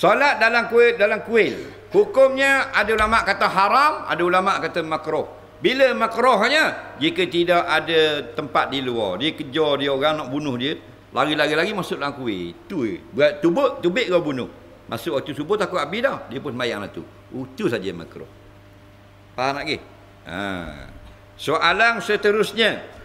Solat dalam kuil, dalam kuil. Hukumnya ada ulama kata haram, ada ulama kata makruh. Bila makruhnya? Jika tidak ada tempat di luar. Dia kejar dia orang nak bunuh dia. lari lari lagi masuk dalam kuil. Tu je. Buat tubuk, tubik kau bunuh. Masuk waktu subuh takut habis dah. Dia pun semayang lah tu. Itu saja makruh. Faham tak Ha. Soalan seterusnya.